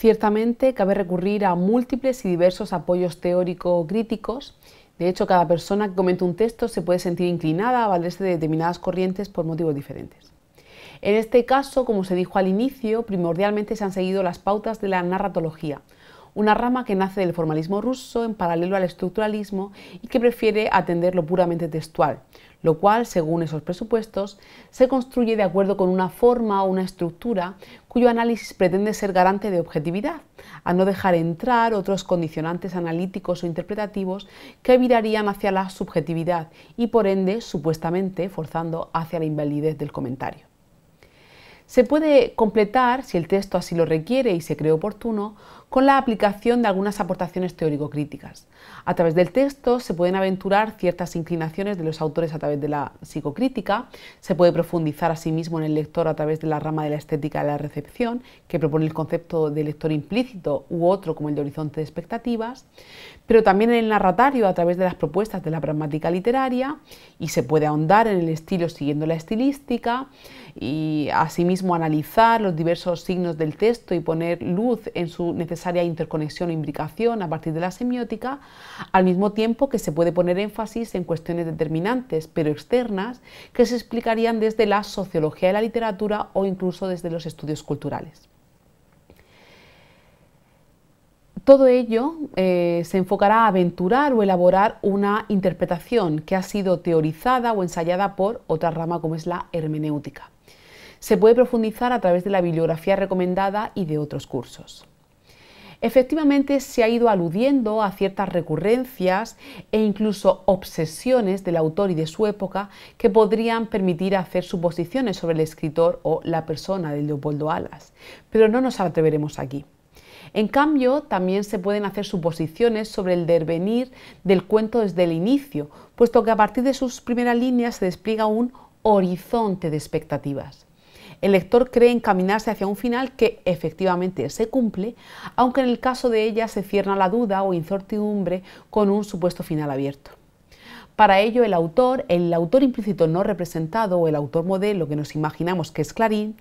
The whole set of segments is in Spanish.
Ciertamente cabe recurrir a múltiples y diversos apoyos teórico-críticos. De hecho, cada persona que comenta un texto se puede sentir inclinada a valerse de determinadas corrientes por motivos diferentes. En este caso, como se dijo al inicio, primordialmente se han seguido las pautas de la narratología, una rama que nace del formalismo ruso en paralelo al estructuralismo y que prefiere atender lo puramente textual, lo cual, según esos presupuestos, se construye de acuerdo con una forma o una estructura cuyo análisis pretende ser garante de objetividad, a no dejar entrar otros condicionantes analíticos o interpretativos que virarían hacia la subjetividad y por ende, supuestamente, forzando hacia la invalidez del comentario. Se puede completar, si el texto así lo requiere y se cree oportuno, con la aplicación de algunas aportaciones teórico-críticas. A través del texto se pueden aventurar ciertas inclinaciones de los autores a través de la psicocrítica, se puede profundizar asimismo en el lector a través de la rama de la estética de la recepción, que propone el concepto de lector implícito u otro como el de horizonte de expectativas, pero también en el narratario a través de las propuestas de la pragmática literaria y se puede ahondar en el estilo siguiendo la estilística y asimismo analizar los diversos signos del texto y poner luz en su necesidad necesaria interconexión o imbricación a partir de la semiótica, al mismo tiempo que se puede poner énfasis en cuestiones determinantes, pero externas, que se explicarían desde la sociología de la literatura o incluso desde los estudios culturales. Todo ello eh, se enfocará a aventurar o elaborar una interpretación que ha sido teorizada o ensayada por otra rama como es la hermenéutica. Se puede profundizar a través de la bibliografía recomendada y de otros cursos. Efectivamente, se ha ido aludiendo a ciertas recurrencias e incluso obsesiones del autor y de su época que podrían permitir hacer suposiciones sobre el escritor o la persona de Leopoldo Alas, pero no nos atreveremos aquí. En cambio, también se pueden hacer suposiciones sobre el devenir del cuento desde el inicio, puesto que a partir de sus primeras líneas se despliega un horizonte de expectativas. El lector cree encaminarse hacia un final que efectivamente se cumple, aunque en el caso de ella se cierna la duda o incertidumbre con un supuesto final abierto. Para ello, el autor, el autor implícito no representado o el autor modelo que nos imaginamos que es Clarín,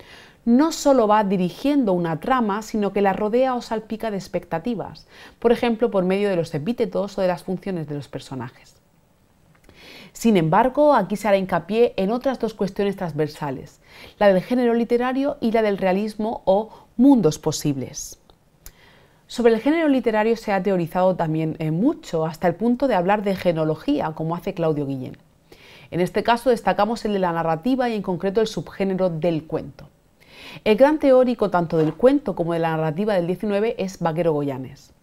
no solo va dirigiendo una trama, sino que la rodea o salpica de expectativas, por ejemplo, por medio de los epítetos o de las funciones de los personajes. Sin embargo, aquí se hará hincapié en otras dos cuestiones transversales, la del género literario y la del realismo o mundos posibles. Sobre el género literario se ha teorizado también eh, mucho, hasta el punto de hablar de genología, como hace Claudio Guillén. En este caso destacamos el de la narrativa y en concreto el subgénero del cuento. El gran teórico tanto del cuento como de la narrativa del XIX es Vaquero Goyanes.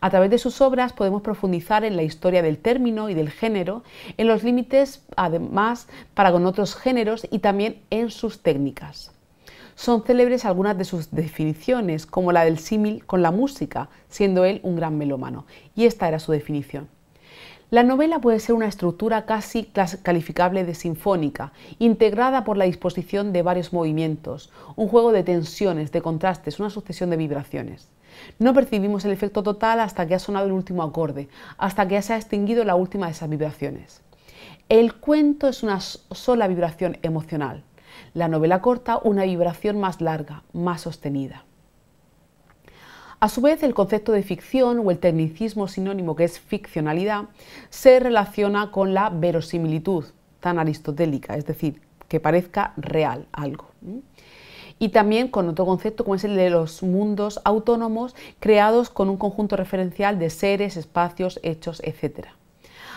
A través de sus obras podemos profundizar en la historia del término y del género, en los límites además para con otros géneros y también en sus técnicas. Son célebres algunas de sus definiciones, como la del símil con la música, siendo él un gran melómano. Y esta era su definición. La novela puede ser una estructura casi calificable de sinfónica, integrada por la disposición de varios movimientos, un juego de tensiones, de contrastes, una sucesión de vibraciones. No percibimos el efecto total hasta que ha sonado el último acorde, hasta que ya se ha extinguido la última de esas vibraciones. El cuento es una sola vibración emocional, la novela corta una vibración más larga, más sostenida. A su vez, el concepto de ficción o el tecnicismo sinónimo que es ficcionalidad se relaciona con la verosimilitud tan aristotélica, es decir, que parezca real algo. Y también con otro concepto como es el de los mundos autónomos creados con un conjunto referencial de seres, espacios, hechos, etcétera.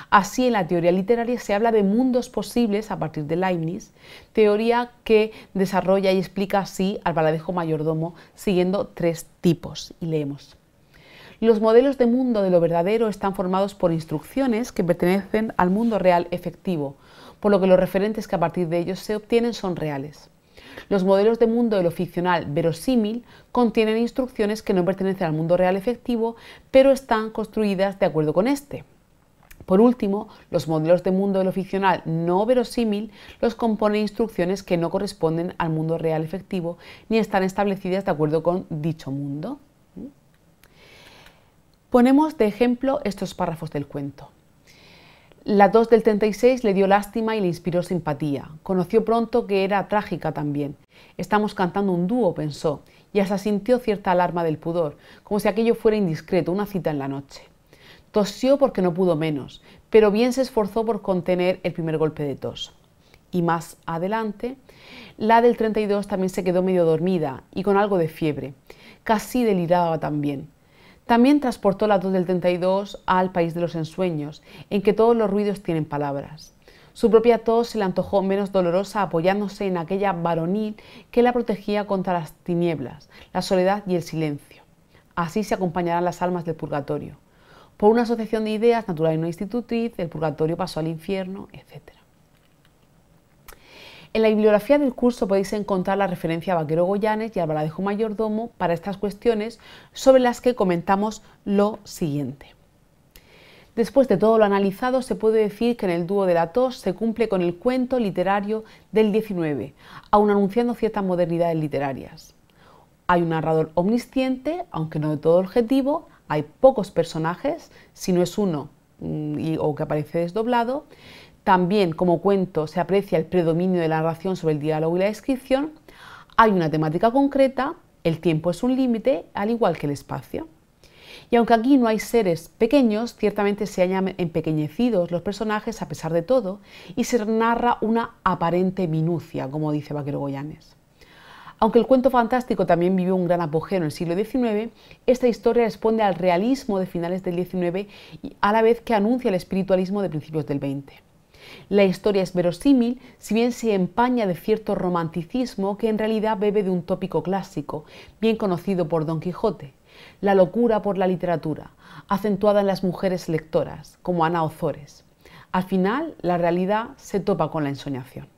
Así, en la teoría literaria se habla de mundos posibles a partir de Leibniz, teoría que desarrolla y explica así al baladejo mayordomo siguiendo tres tipos. Y leemos. Los modelos de mundo de lo verdadero están formados por instrucciones que pertenecen al mundo real efectivo, por lo que los referentes que a partir de ellos se obtienen son reales. Los modelos de mundo de lo ficcional verosímil contienen instrucciones que no pertenecen al mundo real efectivo, pero están construidas de acuerdo con este. Por último, los modelos de mundo de lo ficcional no verosímil los componen instrucciones que no corresponden al mundo real efectivo ni están establecidas de acuerdo con dicho mundo. Ponemos de ejemplo estos párrafos del cuento. La 2 del 36 le dio lástima y le inspiró simpatía. Conoció pronto que era trágica también. Estamos cantando un dúo, pensó, y hasta sintió cierta alarma del pudor, como si aquello fuera indiscreto, una cita en la noche. Tosió porque no pudo menos, pero bien se esforzó por contener el primer golpe de tos. Y más adelante, la del 32 también se quedó medio dormida y con algo de fiebre. Casi deliraba también. También transportó la tos del 32 al país de los ensueños, en que todos los ruidos tienen palabras. Su propia tos se le antojó menos dolorosa apoyándose en aquella varonil que la protegía contra las tinieblas, la soledad y el silencio. Así se acompañarán las almas del purgatorio. Por una asociación de ideas, natural y no institutriz, el purgatorio pasó al infierno, etc. En la bibliografía del curso podéis encontrar la referencia a Vaquero Goyanes y al Baladejo Mayordomo para estas cuestiones sobre las que comentamos lo siguiente. Después de todo lo analizado, se puede decir que en el dúo de la tos se cumple con el cuento literario del XIX, aun anunciando ciertas modernidades literarias. Hay un narrador omnisciente, aunque no de todo objetivo, hay pocos personajes, si no es uno mm, o que aparece desdoblado. También como cuento se aprecia el predominio de la narración sobre el diálogo y la descripción. Hay una temática concreta, el tiempo es un límite, al igual que el espacio. Y aunque aquí no hay seres pequeños, ciertamente se hayan empequeñecidos los personajes a pesar de todo y se narra una aparente minucia, como dice Vaquero Goyanes. Aunque el cuento fantástico también vivió un gran apogeo en el siglo XIX, esta historia responde al realismo de finales del XIX y a la vez que anuncia el espiritualismo de principios del XX. La historia es verosímil, si bien se empaña de cierto romanticismo que en realidad bebe de un tópico clásico, bien conocido por Don Quijote, la locura por la literatura, acentuada en las mujeres lectoras, como Ana Ozores. Al final, la realidad se topa con la ensoñación.